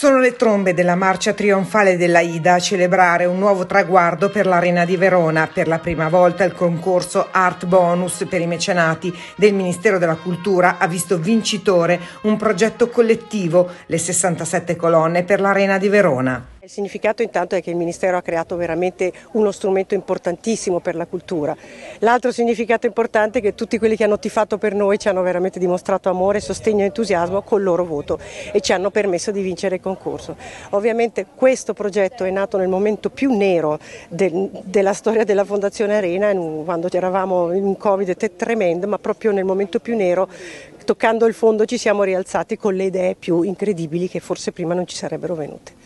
Sono le trombe della marcia trionfale dell'Aida a celebrare un nuovo traguardo per l'Arena di Verona. Per la prima volta il concorso Art Bonus per i mecenati del Ministero della Cultura ha visto vincitore un progetto collettivo, le 67 colonne per l'Arena di Verona. Il significato intanto è che il Ministero ha creato veramente uno strumento importantissimo per la cultura. L'altro significato importante è che tutti quelli che hanno tifato per noi ci hanno veramente dimostrato amore, sostegno e entusiasmo col loro voto e ci hanno permesso di vincere il concorso. Ovviamente questo progetto è nato nel momento più nero del, della storia della Fondazione Arena, quando eravamo in un Covid tremendo, ma proprio nel momento più nero toccando il fondo ci siamo rialzati con le idee più incredibili che forse prima non ci sarebbero venute.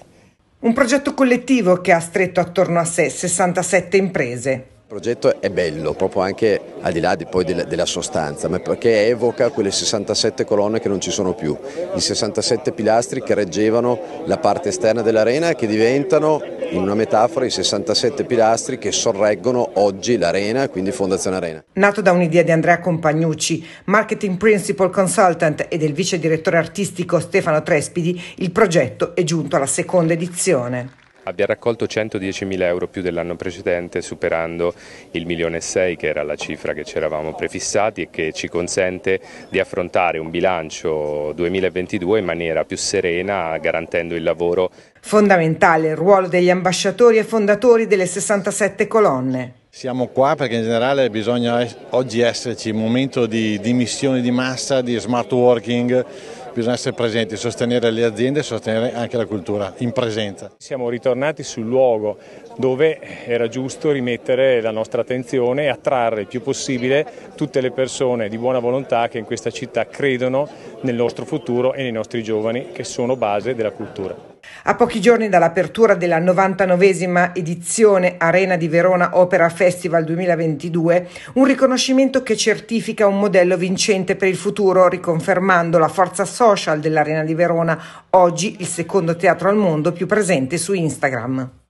Un progetto collettivo che ha stretto attorno a sé 67 imprese. Il progetto è bello, proprio anche al di là di della sostanza, ma perché evoca quelle 67 colonne che non ci sono più, i 67 pilastri che reggevano la parte esterna dell'arena e che diventano in una metafora i 67 pilastri che sorreggono oggi l'Arena, quindi Fondazione Arena. Nato da un'idea di Andrea Compagnucci, marketing principal consultant e del vice direttore artistico Stefano Trespidi, il progetto è giunto alla seconda edizione abbia raccolto 110.000 euro più dell'anno precedente superando il 1.600.000 che era la cifra che ci eravamo prefissati e che ci consente di affrontare un bilancio 2022 in maniera più serena garantendo il lavoro. Fondamentale il ruolo degli ambasciatori e fondatori delle 67 colonne. Siamo qua perché in generale bisogna oggi esserci, un momento di dimissioni di massa, di smart working, bisogna essere presenti, sostenere le aziende e sostenere anche la cultura in presenza. Siamo ritornati sul luogo dove era giusto rimettere la nostra attenzione e attrarre il più possibile tutte le persone di buona volontà che in questa città credono nel nostro futuro e nei nostri giovani che sono base della cultura. A pochi giorni dall'apertura della 99esima edizione Arena di Verona Opera Festival 2022, un riconoscimento che certifica un modello vincente per il futuro, riconfermando la forza social dell'Arena di Verona, oggi il secondo teatro al mondo più presente su Instagram.